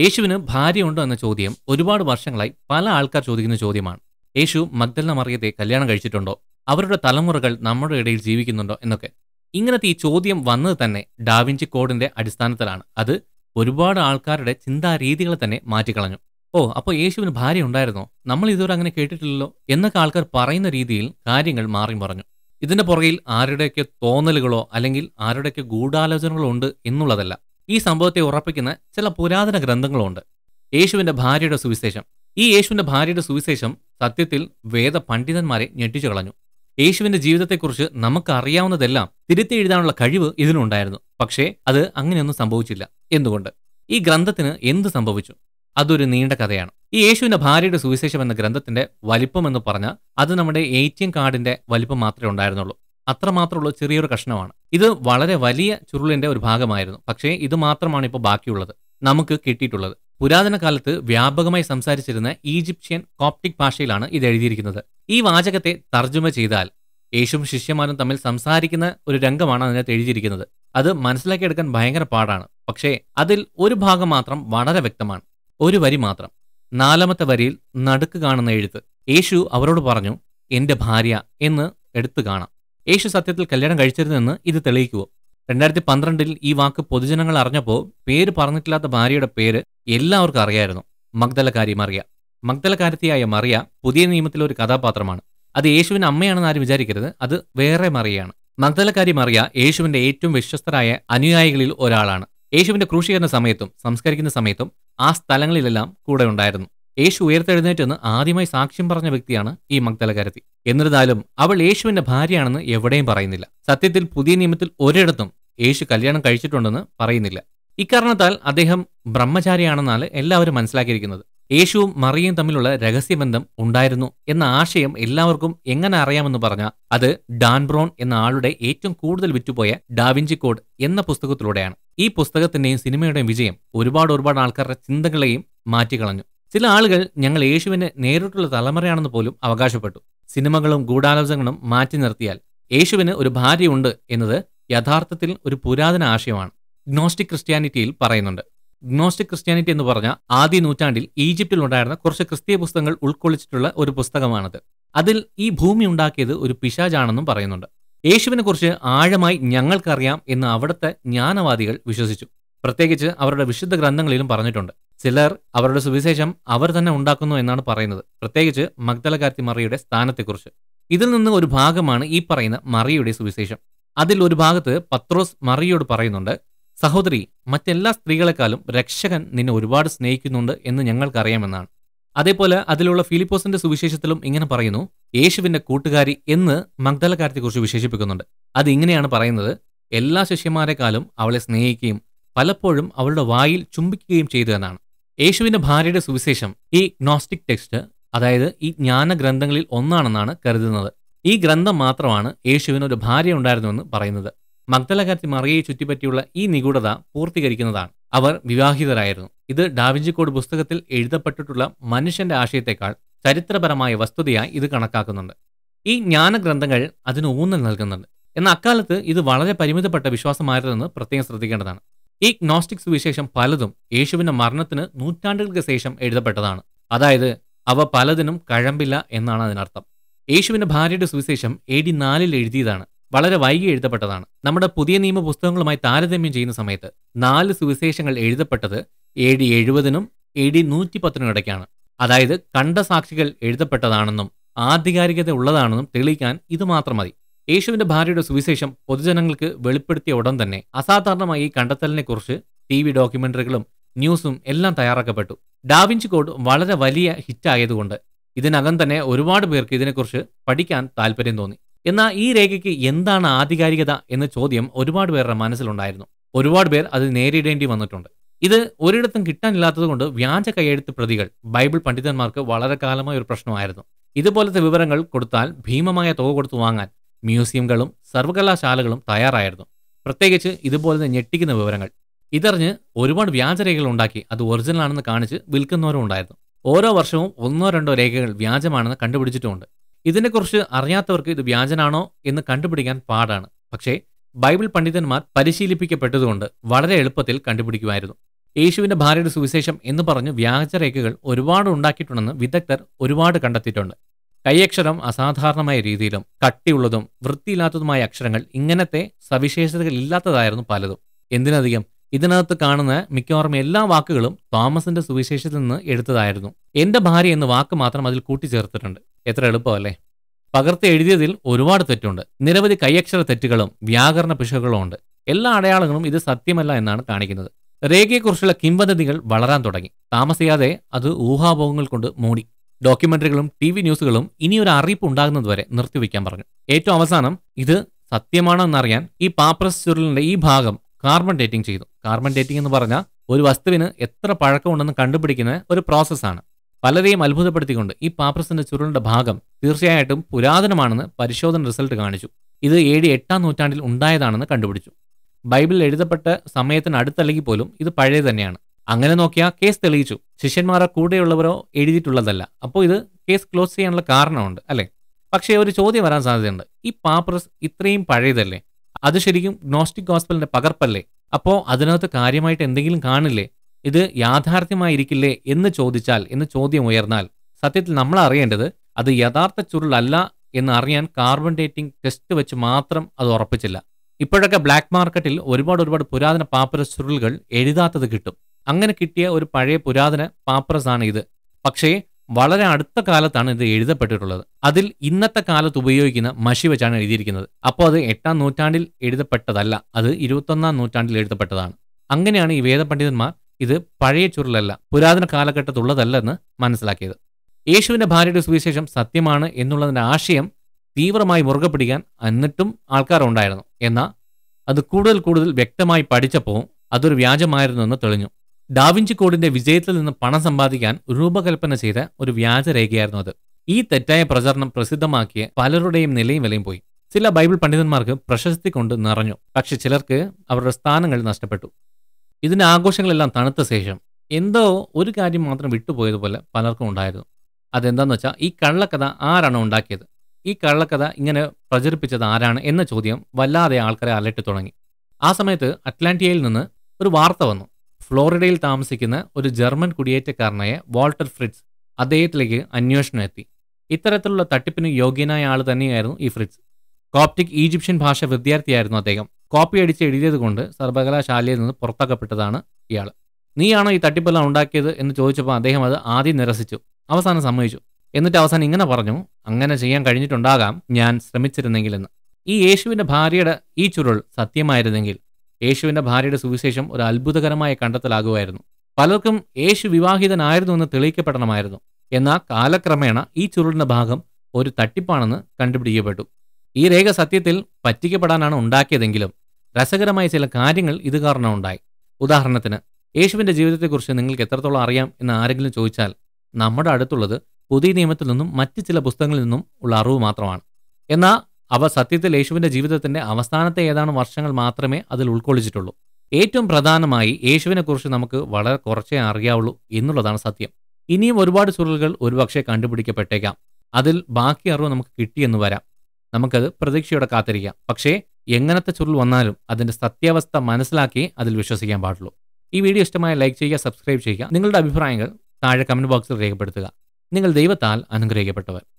യേശുവിന് ഭാര്യയുണ്ടോ എന്ന ചോദ്യം ഒരുപാട് വർഷങ്ങളായി പല ആൾക്കാർ ചോദിക്കുന്ന ചോദ്യമാണ് യേശു മഗ്ദലന മറിയത്തെ കല്യാണം കഴിച്ചിട്ടുണ്ടോ അവരുടെ തലമുറകൾ നമ്മുടെ ഇടയിൽ ജീവിക്കുന്നുണ്ടോ എന്നൊക്കെ ഇങ്ങനത്തെ ഈ ചോദ്യം വന്നത് തന്നെ ഡാവിഞ്ചി കോഡിന്റെ അടിസ്ഥാനത്തിലാണ് അത് ഒരുപാട് ആൾക്കാരുടെ ചിന്താരീതികളെ തന്നെ മാറ്റിക്കളഞ്ഞു ഓ അപ്പോൾ യേശുവിന് ഭാര്യ ഉണ്ടായിരുന്നോ നമ്മൾ ഇതുവരെ അങ്ങനെ കേട്ടിട്ടില്ലല്ലോ എന്നൊക്കെ ആൾക്കാർ പറയുന്ന രീതിയിൽ കാര്യങ്ങൾ മാറി പറഞ്ഞു ഇതിന്റെ പുറകിൽ ആരുടെയൊക്കെ തോന്നലുകളോ അല്ലെങ്കിൽ ആരുടെയൊക്കെ ഗൂഢാലോചനകളോ ഉണ്ട് എന്നുള്ളതല്ല ഈ സംഭവത്തെ ഉറപ്പിക്കുന്ന ചില പുരാതന ഗ്രന്ഥങ്ങളുണ്ട് യേശുവിന്റെ ഭാര്യയുടെ സുവിശേഷം ഈ യേശുവിന്റെ ഭാര്യയുടെ സുവിശേഷം സത്യത്തിൽ വേദ പണ്ഡിതന്മാരെ ഞെട്ടിച്ചു കളഞ്ഞു യേശുവിന്റെ ജീവിതത്തെക്കുറിച്ച് നമുക്ക് അറിയാവുന്നതെല്ലാം തിരുത്തി എഴുതാനുള്ള കഴിവ് ഇതിനുണ്ടായിരുന്നു പക്ഷേ അത് അങ്ങനെയൊന്നും സംഭവിച്ചില്ല എന്തുകൊണ്ട് ഈ ഗ്രന്ഥത്തിന് എന്ത് സംഭവിച്ചു അതൊരു നീണ്ട കഥയാണ് ഈ യേശുവിന്റെ ഭാര്യയുടെ സുവിശേഷം എന്ന ഗ്രന്ഥത്തിന്റെ വലിപ്പം എന്ന് പറഞ്ഞാൽ അത് നമ്മുടെ എ ടി എം കാർഡിന്റെ വലിപ്പം മാത്രമേ ഉണ്ടായിരുന്നുള്ളൂ അത്രമാത്രമുള്ള ചെറിയൊരു കഷ്ണമാണ് ഇത് വളരെ വലിയ ചുരുളിന്റെ ഒരു ഭാഗമായിരുന്നു പക്ഷേ ഇത് മാത്രമാണ് ഇപ്പോൾ ബാക്കിയുള്ളത് നമുക്ക് കിട്ടിയിട്ടുള്ളത് പുരാതന കാലത്ത് വ്യാപകമായി സംസാരിച്ചിരുന്ന ഈജിപ്ഷ്യൻ കോപ്റ്റിക് ഭാഷയിലാണ് ഇത് എഴുതിയിരിക്കുന്നത് ഈ വാചകത്തെ തർജ്ജമ ചെയ്താൽ യേശും ശിഷ്യന്മാരും തമ്മിൽ സംസാരിക്കുന്ന ഒരു രംഗമാണ് അതിനകത്ത് എഴുതിയിരിക്കുന്നത് അത് മനസ്സിലാക്കിയെടുക്കാൻ ഭയങ്കര പാടാണ് പക്ഷേ അതിൽ ഒരു ഭാഗം മാത്രം വളരെ വ്യക്തമാണ് ഒരു വരി മാത്രം നാലാമത്തെ വരിയിൽ നടുക്ക് കാണുന്ന എഴുത്ത് യേശു അവരോട് പറഞ്ഞു എൻ്റെ ഭാര്യ എന്ന് എടുത്തു കാണാം യേശു സത്യത്തിൽ കല്യാണം കഴിച്ചിരുന്നെന്ന് ഇത് തെളിയിക്കുവോ രണ്ടായിരത്തി പന്ത്രണ്ടിൽ ഈ വാക്ക് പൊതുജനങ്ങൾ അറിഞ്ഞപ്പോൾ പേര് പറഞ്ഞിട്ടില്ലാത്ത ഭാര്യയുടെ പേര് എല്ലാവർക്കും അറിയായിരുന്നു മഗ്ദലക്കാരി മറിയ മഗ്ദലക്കാരത്തിയായ മറിയ പുതിയ നിയമത്തിലെ ഒരു കഥാപാത്രമാണ് അത് യേശുവിൻ്റെ അമ്മയാണെന്ന് ആരും വിചാരിക്കരുത് അത് വേറെ മറിയാണ് മഗ്ദലക്കാരി മറിയ യേശുവിൻ്റെ ഏറ്റവും വിശ്വസ്തരായ അനുയായികളിൽ ഒരാളാണ് യേശുവിൻ്റെ ക്രൂശീകരണ സമയത്തും സംസ്കരിക്കുന്ന സമയത്തും ആ സ്ഥലങ്ങളിലെല്ലാം കൂടെ ഉണ്ടായിരുന്നു യേശു ഉയർത്തെഴുന്നേറ്റെന്ന് ആദ്യമായി സാക്ഷ്യം പറഞ്ഞ വ്യക്തിയാണ് ഈ മഗ്ദലകരത്തി എന്നിരുന്നാലും അവൾ യേശുവിന്റെ ഭാര്യയാണെന്ന് എവിടെയും പറയുന്നില്ല സത്യത്തിൽ പുതിയ നിയമത്തിൽ ഒരിടത്തും യേശു കല്യാണം കഴിച്ചിട്ടുണ്ടെന്ന് പറയുന്നില്ല ഇക്കാരണത്താൽ അദ്ദേഹം ബ്രഹ്മചാരിയാണെന്നാണ് എല്ലാവരും മനസ്സിലാക്കിയിരിക്കുന്നത് യേശുവും മറിയയും തമ്മിലുള്ള രഹസ്യബന്ധം ഉണ്ടായിരുന്നു എന്ന ആശയം എല്ലാവർക്കും എങ്ങനെ അറിയാമെന്ന് പറഞ്ഞ അത് ഡാൻബ്രോൺ എന്ന ആളുടെ ഏറ്റവും കൂടുതൽ വിറ്റുപോയ ഡാവിഞ്ചി കോഡ് എന്ന പുസ്തകത്തിലൂടെയാണ് ഈ പുസ്തകത്തിന്റെയും സിനിമയുടെയും വിജയം ഒരുപാട് ഒരുപാട് ആൾക്കാരുടെ ചിന്തകളെയും മാറ്റിക്കളഞ്ഞു ചില ആളുകൾ ഞങ്ങൾ യേശുവിനെ നേരിട്ടുള്ള തലമുറയാണെന്ന് പോലും അവകാശപ്പെട്ടു സിനിമകളും ഗൂഢാലോചനകളും മാറ്റി നിർത്തിയാൽ യേശുവിന് ഒരു ഭാര്യയുണ്ട് എന്നത് യഥാർത്ഥത്തിൽ ഒരു പുരാതന ആശയമാണ് ഗ്നോസ്റ്റിക് ക്രിസ്ത്യാനിറ്റിയിൽ പറയുന്നുണ്ട് ഗ്നോസ്റ്റിക് ക്രിസ്ത്യാനിറ്റി എന്ന് പറഞ്ഞ ആദ്യ നൂറ്റാണ്ടിൽ ഈജിപ്തിൽ ഉണ്ടായിരുന്ന കുറച്ച് ക്രിസ്തീയ പുസ്തകങ്ങൾ ഉൾക്കൊള്ളിച്ചിട്ടുള്ള ഒരു പുസ്തകമാണത് അതിൽ ഈ ഭൂമി ഉണ്ടാക്കിയത് ഒരു പിശാജാണെന്നും പറയുന്നുണ്ട് യേശുവിനെക്കുറിച്ച് ആഴമായി ഞങ്ങൾക്കറിയാം എന്ന് അവിടുത്തെ ജ്ഞാനവാദികൾ വിശ്വസിച്ചു പ്രത്യേകിച്ച് അവരുടെ വിശുദ്ധ ഗ്രന്ഥങ്ങളിലും പറഞ്ഞിട്ടുണ്ട് ചിലർ അവരുടെ സുവിശേഷം അവർ തന്നെ ഉണ്ടാക്കുന്നു എന്നാണ് പറയുന്നത് പ്രത്യേകിച്ച് മഗ്ദലകാർത്തി മറിയുടെ സ്ഥാനത്തെക്കുറിച്ച് ഇതിൽ നിന്ന് ഒരു ഭാഗമാണ് ഈ പറയുന്ന മറിയുടെ സുവിശേഷം അതിൽ ഒരു ഭാഗത്ത് പത്രോസ് മറിയോട് പറയുന്നുണ്ട് സഹോദരി മറ്റെല്ലാ സ്ത്രീകളെക്കാളും രക്ഷകൻ നിന്നെ ഒരുപാട് സ്നേഹിക്കുന്നുണ്ട് എന്ന് ഞങ്ങൾക്കറിയാമെന്നാണ് അതേപോലെ അതിലുള്ള ഫിലിപ്പോസിന്റെ സുവിശേഷത്തിലും ഇങ്ങനെ പറയുന്നു യേശുവിന്റെ കൂട്ടുകാരി എന്ന് മഗ്ദലക്കാരത്തെക്കുറിച്ച് വിശേഷിപ്പിക്കുന്നുണ്ട് അത് ഇങ്ങനെയാണ് പറയുന്നത് എല്ലാ ശിഷ്യന്മാരെക്കാളും അവളെ സ്നേഹിക്കുകയും പലപ്പോഴും അവളുടെ വായിൽ ചുംബിക്കുകയും ചെയ്തു എന്നാണ് യേശുവിന്റെ ഭാര്യയുടെ സുവിശേഷം ഈ ഗ്നോസ്റ്റിക് ടെക്സ്റ്റ് അതായത് ഈ ജ്ഞാന ഗ്രന്ഥങ്ങളിൽ ഒന്നാണെന്നാണ് കരുതുന്നത് ഈ ഗ്രന്ഥം മാത്രമാണ് യേശുവിന് ഒരു ഭാര്യ ഉണ്ടായിരുന്നുവെന്ന് പറയുന്നത് മഗ്ദലകാരത്തി മറിയെ ചുറ്റിപ്പറ്റിയുള്ള ഈ നിഗൂഢത പൂർത്തീകരിക്കുന്നതാണ് അവർ വിവാഹിതരായിരുന്നു ഇത് ഡാവിഞ്ചി കോഡ് പുസ്തകത്തിൽ എഴുതപ്പെട്ടിട്ടുള്ള മനുഷ്യന്റെ ആശയത്തെക്കാൾ ചരിത്രപരമായ വസ്തുതയായി ഇത് കണക്കാക്കുന്നുണ്ട് ഈ ജ്ഞാനഗ്രന്ഥങ്ങൾ അതിന് ഊന്നൽ നൽകുന്നുണ്ട് എന്നാൽ അക്കാലത്ത് ഇത് വളരെ പരിമിതപ്പെട്ട വിശ്വാസമായിരുന്നെന്ന് പ്രത്യേകം ശ്രദ്ധിക്കേണ്ടതാണ് ഈ ഗ്നോസ്റ്റിക് സുവിശേഷം പലതും യേശുവിൻ്റെ മരണത്തിന് നൂറ്റാണ്ടുകൾക്ക് ശേഷം എഴുതപ്പെട്ടതാണ് അതായത് അവ പലതിനും കഴമ്പില്ല എന്നാണ് അതിനർത്ഥം യേശുവിൻ്റെ ഭാര്യയുടെ സുവിശേഷം എ ഡി നാലിൽ എഴുതിയതാണ് വളരെ വൈകി എഴുതപ്പെട്ടതാണ് നമ്മുടെ പുതിയ നിയമ പുസ്തകങ്ങളുമായി താരതമ്യം ചെയ്യുന്ന സമയത്ത് നാല് സുവിശേഷങ്ങൾ എഴുതപ്പെട്ടത് എ ഡി എഴുപതിനും എ ഡി നൂറ്റി പത്തിനും ഇടയ്ക്കാണ് അതായത് കണ്ട സാക്ഷികൾ എഴുതപ്പെട്ടതാണെന്നും ആധികാരികത ഉള്ളതാണെന്നും തെളിയിക്കാൻ ഇത് മാത്രം മതി യേശുവിന്റെ ഭാര്യയുടെ സുവിശേഷം പൊതുജനങ്ങൾക്ക് വെളിപ്പെടുത്തിയ ഉടൻ തന്നെ അസാധാരണമായി ഈ കണ്ടെത്തലിനെക്കുറിച്ച് ടി വി ഡോക്യുമെന്ററികളും ന്യൂസും എല്ലാം തയ്യാറാക്കപ്പെട്ടു ഡാവിഞ്ച് കോഡ് വളരെ വലിയ ഹിറ്റായതുകൊണ്ട് ഇതിനകം തന്നെ ഒരുപാട് പേർക്ക് ഇതിനെക്കുറിച്ച് പഠിക്കാൻ താല്പര്യം തോന്നി എന്നാൽ ഈ രേഖയ്ക്ക് എന്താണ് ആധികാരികത എന്ന ചോദ്യം ഒരുപാട് പേരുടെ മനസ്സിലുണ്ടായിരുന്നു ഒരുപാട് പേർ അത് നേരിടേണ്ടി വന്നിട്ടുണ്ട് ഇത് ഒരിടത്തും കിട്ടാനില്ലാത്തതുകൊണ്ട് വ്യാജ കൈയെഴുത്ത് പ്രതികൾ ബൈബിൾ പണ്ഡിതന്മാർക്ക് വളരെ കാലമായ ഒരു പ്രശ്നമായിരുന്നു ഇതുപോലത്തെ വിവരങ്ങൾ കൊടുത്താൽ ഭീമമായ തുക കൊടുത്തു വാങ്ങാൻ മ്യൂസിയങ്ങളും സർവകലാശാലകളും തയ്യാറായിരുന്നു പ്രത്യേകിച്ച് ഇതുപോലെ ഞെട്ടിക്കുന്ന വിവരങ്ങൾ ഇതറിഞ്ഞ് ഒരുപാട് വ്യാജരേഖകൾ ഉണ്ടാക്കി അത് ആണെന്ന് കാണിച്ച് വിൽക്കുന്നവരും ഉണ്ടായിരുന്നു ഓരോ വർഷവും ഒന്നോ രണ്ടോ രേഖകൾ വ്യാജമാണെന്ന് കണ്ടുപിടിച്ചിട്ടുമുണ്ട് ഇതിനെക്കുറിച്ച് അറിയാത്തവർക്ക് ഇത് വ്യാജനാണോ എന്ന് കണ്ടുപിടിക്കാൻ പാടാണ് പക്ഷേ ബൈബിൾ പണ്ഡിതന്മാർ പരിശീലിപ്പിക്കപ്പെട്ടതുകൊണ്ട് വളരെ എളുപ്പത്തിൽ കണ്ടുപിടിക്കുമായിരുന്നു യേശുവിന്റെ ഭാര്യയുടെ സുവിശേഷം എന്ന് പറഞ്ഞ് വ്യാജരേഖകൾ ഒരുപാട് ഉണ്ടാക്കിയിട്ടുണ്ടെന്ന് വിദഗ്ധർ ഒരുപാട് കണ്ടെത്തിയിട്ടുണ്ട് കൈയക്ഷരം അസാധാരണമായ രീതിയിലും കട്ടിയുള്ളതും വൃത്തിയില്ലാത്തതുമായ അക്ഷരങ്ങൾ ഇങ്ങനത്തെ സവിശേഷതകളില്ലാത്തതായിരുന്നു പലതും എന്തിനധികം ഇതിനകത്ത് കാണുന്ന മിക്കവാറും എല്ലാ വാക്കുകളും തോമസിന്റെ സുവിശേഷത്തിൽ നിന്ന് എടുത്തതായിരുന്നു എന്റെ ഭാര്യ എന്ന വാക്ക് മാത്രം അതിൽ കൂട്ടിച്ചേർത്തിട്ടുണ്ട് എത്ര എളുപ്പമല്ലേ പകർത്തി എഴുതിയതിൽ ഒരുപാട് തെറ്റുണ്ട് നിരവധി കൈയക്ഷര തെറ്റുകളും വ്യാകരണ പിശകുകളും ഉണ്ട് എല്ലാ അടയാളങ്ങളും ഇത് സത്യമല്ല എന്നാണ് കാണിക്കുന്നത് രേഖയെക്കുറിച്ചുള്ള കിംവദന്തികൾ വളരാൻ തുടങ്ങി താമസിയാതെ അത് ഊഹാഭോഗങ്ങൾ കൊണ്ട് മൂടി ഡോക്യുമെന്ററികളും ടി വി ന്യൂസുകളും ഇനിയൊരു അറിയിപ്പ് ഉണ്ടാകുന്നതുവരെ നിർത്തിവെക്കാൻ പറഞ്ഞു ഏറ്റവും അവസാനം ഇത് സത്യമാണോ എന്നറിയാൻ ഈ പാപ്രസ് ചുരുളിന്റെ ഈ ഭാഗം കാർബൺ ഡേറ്റിംഗ് ചെയ്തു കാർബൺ ഡേറ്റിംഗ് എന്ന് പറഞ്ഞാൽ ഒരു വസ്തുവിന് എത്ര പഴക്കമുണ്ടെന്ന് കണ്ടുപിടിക്കുന്ന ഒരു പ്രോസസ്സാണ് പലരെയും അത്ഭുതപ്പെടുത്തിക്കൊണ്ട് ഈ പാപ്രസിന്റെ ചുരുളിന്റെ ഭാഗം തീർച്ചയായിട്ടും പുരാതനമാണെന്ന് പരിശോധന റിസൾട്ട് കാണിച്ചു ഇത് എ ഡി എട്ടാം നൂറ്റാണ്ടിൽ ഉണ്ടായതാണെന്ന് കണ്ടുപിടിച്ചു ബൈബിളിൽ എഴുതപ്പെട്ട സമയത്തിന് അടുത്തല്ലെങ്കിൽ പോലും ഇത് പഴയ തന്നെയാണ് അങ്ങനെ നോക്കിയാൽ കേസ് തെളിയിച്ചു ശിഷ്യന്മാരെ കൂടെയുള്ളവരോ എഴുതിയിട്ടുള്ളതല്ല അപ്പോൾ ഇത് കേസ് ക്ലോസ് ചെയ്യാനുള്ള കാരണമുണ്ട് അല്ലേ പക്ഷേ ഒരു ചോദ്യം വരാൻ സാധ്യതയുണ്ട് ഈ പാപ്രസ് ഇത്രയും പഴയതല്ലേ അത് ശരിക്കും ഗ്നോസ്റ്റിക് ഗോസ്പലിന്റെ പകർപ്പല്ലേ അപ്പോൾ അതിനകത്ത് കാര്യമായിട്ട് എന്തെങ്കിലും കാണില്ലേ ഇത് യാഥാർത്ഥ്യമായിരിക്കില്ലേ എന്ന് ചോദിച്ചാൽ എന്ന് ചോദ്യം ഉയർന്നാൽ സത്യത്തിൽ നമ്മൾ അറിയേണ്ടത് അത് യഥാർത്ഥ ചുരുളല്ല എന്ന് അറിയാൻ കാർബൺ ഡേറ്റിംഗ് ടെസ്റ്റ് വെച്ച് മാത്രം അത് ഉറപ്പിച്ചില്ല ഇപ്പോഴൊക്കെ ബ്ലാക്ക് മാർക്കറ്റിൽ ഒരുപാട് ഒരുപാട് പുരാതന പാപ്പര ചുരുളുകൾ എഴുതാത്തത് കിട്ടും അങ്ങനെ കിട്ടിയ ഒരു പഴയ പുരാതന പാപ്പറസാണ് ഇത് പക്ഷേ വളരെ അടുത്ത കാലത്താണ് ഇത് എഴുതപ്പെട്ടിട്ടുള്ളത് അതിൽ ഇന്നത്തെ കാലത്ത് ഉപയോഗിക്കുന്ന മഷി വെച്ചാണ് എഴുതിയിരിക്കുന്നത് അപ്പോൾ അത് എട്ടാം നൂറ്റാണ്ടിൽ എഴുതപ്പെട്ടതല്ല അത് ഇരുപത്തൊന്നാം നൂറ്റാണ്ടിൽ എഴുതപ്പെട്ടതാണ് അങ്ങനെയാണ് ഈ വേദപണ്ഡിതന്മാർ ഇത് പഴയ ചുരുളല്ല പുരാതന കാലഘട്ടത്തുള്ളതല്ലെന്ന് മനസ്സിലാക്കിയത് യേശുവിൻ്റെ ഭാര്യയുടെ സുവിശേഷം സത്യമാണ് എന്നുള്ളതിൻ്റെ ആശയം തീവ്രമായി മുറുകെ പിടിക്കാൻ എന്നിട്ടും ആൾക്കാരുണ്ടായിരുന്നു എന്നാൽ അത് കൂടുതൽ കൂടുതൽ വ്യക്തമായി പഠിച്ചപ്പോൾ അതൊരു വ്യാജമായിരുന്നു എന്ന് തെളിഞ്ഞു ഡാവിഞ്ചി കോഡിന്റെ വിജയത്തിൽ നിന്ന് പണം സമ്പാദിക്കാൻ രൂപകൽപ്പന ചെയ്ത ഒരു വ്യാജരേഖയായിരുന്നു അത് ഈ തെറ്റായ പ്രചരണം പ്രസിദ്ധമാക്കിയ പലരുടെയും നിലയും വിലയും പോയി ചില ബൈബിൾ പണ്ഡിതന്മാർക്ക് പ്രശസ്തി കൊണ്ട് നിറഞ്ഞു പക്ഷെ ചിലർക്ക് അവരുടെ സ്ഥാനങ്ങൾ നഷ്ടപ്പെട്ടു ഇതിന്റെ ആഘോഷങ്ങളെല്ലാം തണുത്ത ശേഷം എന്തോ ഒരു കാര്യം മാത്രം വിട്ടുപോയതുപോലെ പലർക്കും ഉണ്ടായിരുന്നു അതെന്താന്ന് വെച്ചാൽ ഈ കള്ളക്കഥ ആരാണ് ഉണ്ടാക്കിയത് ഈ കള്ളക്കഥ ഇങ്ങനെ പ്രചരിപ്പിച്ചത് ആരാണ് എന്ന ചോദ്യം വല്ലാതെ ആൾക്കാരെ അലട്ടി തുടങ്ങി ആ സമയത്ത് അറ്റ്ലാന്റിയയിൽ നിന്ന് ഒരു വാർത്ത വന്നു ഫ്ലോറിഡയിൽ താമസിക്കുന്ന ഒരു ജർമ്മൻ കുടിയേറ്റക്കാരനായ വാൾട്ടർ ഫ്രിറ്റ്സ് അദ്ദേഹത്തിലേക്ക് അന്വേഷണം എത്തി ഇത്തരത്തിലുള്ള തട്ടിപ്പിന് യോഗ്യനായ ആൾ തന്നെയായിരുന്നു ഈ ഫ്രിറ്റ്സ് കോപ്റ്റിക് ഈജിപ്ഷ്യൻ ഭാഷ വിദ്യാർത്ഥിയായിരുന്നു അദ്ദേഹം കോപ്പി അടിച്ച് എഴുതിയത് കൊണ്ട് സർവകലാശാലയിൽ നിന്ന് പുറത്താക്കപ്പെട്ടതാണ് ഇയാൾ നീയാണോ ഈ തട്ടിപ്പെല്ലാം ഉണ്ടാക്കിയത് എന്ന് ചോദിച്ചപ്പോൾ അദ്ദേഹം അത് ആദ്യം നിരസിച്ചു അവസാനം സമ്മതിച്ചു എന്നിട്ട് അവസാനം ഇങ്ങനെ പറഞ്ഞു അങ്ങനെ ചെയ്യാൻ കഴിഞ്ഞിട്ടുണ്ടാകാം ഞാൻ ശ്രമിച്ചിരുന്നെങ്കിലെന്ന് ഈ യേശുവിൻ്റെ ഭാര്യയുടെ ഈ ചുരുൾ സത്യമായിരുന്നെങ്കിൽ യേശുവിന്റെ ഭാര്യയുടെ സുവിശേഷം ഒരു അത്ഭുതകരമായ കണ്ടെത്തലാകുമായിരുന്നു പലർക്കും യേശു വിവാഹിതനായിരുന്നു എന്ന് തെളിയിക്കപ്പെടണമായിരുന്നു എന്നാൽ കാലക്രമേണ ഈ ചുരുളിന്റെ ഭാഗം ഒരു തട്ടിപ്പാണെന്ന് കണ്ടുപിടിക്കപ്പെട്ടു ഈ രേഖ സത്യത്തിൽ പറ്റിക്കപ്പെടാനാണ് ഉണ്ടാക്കിയതെങ്കിലും രസകരമായ ചില കാര്യങ്ങൾ ഇത് കാരണം ഉണ്ടായി ഉദാഹരണത്തിന് യേശുവിന്റെ ജീവിതത്തെക്കുറിച്ച് നിങ്ങൾക്ക് എത്രത്തോളം അറിയാം എന്ന് ആരെങ്കിലും ചോദിച്ചാൽ നമ്മുടെ അടുത്തുള്ളത് പുതിയ നിയമത്തിൽ നിന്നും മറ്റ് ചില പുസ്തകങ്ങളിൽ നിന്നും ഉള്ള അറിവ് മാത്രമാണ് എന്നാൽ അവ സത്യത്തിൽ യേശുവിൻ്റെ ജീവിതത്തിൻ്റെ അവസാനത്തെ ഏതാനും വർഷങ്ങൾ മാത്രമേ അതിൽ ഉൾക്കൊള്ളിച്ചിട്ടുള്ളൂ ഏറ്റവും പ്രധാനമായി യേശുവിനെക്കുറിച്ച് നമുക്ക് വളരെ കുറച്ചേ അറിയാവുള്ളൂ എന്നുള്ളതാണ് സത്യം ഇനിയും ഒരുപാട് ചുരുളുകൾ ഒരുപക്ഷെ കണ്ടുപിടിക്കപ്പെട്ടേക്കാം അതിൽ ബാക്കി അറിവ് നമുക്ക് കിട്ടിയെന്ന് വരാം നമുക്കത് പ്രതീക്ഷയോടെ കാത്തിരിക്കാം പക്ഷേ എങ്ങനത്തെ ചുരുൾ വന്നാലും അതിൻ്റെ സത്യാവസ്ഥ മനസ്സിലാക്കി അതിൽ വിശ്വസിക്കാൻ പാടുള്ളൂ ഈ വീഡിയോ ഇഷ്ടമായ ലൈക്ക് ചെയ്യുക സബ്സ്ക്രൈബ് ചെയ്യുക നിങ്ങളുടെ അഭിപ്രായങ്ങൾ താഴെ കമൻറ്റ് ബോക്സിൽ രേഖപ്പെടുത്തുക നിങ്ങൾ ദൈവത്താൽ അനുഗ്രഹിക്കപ്പെട്ടവർ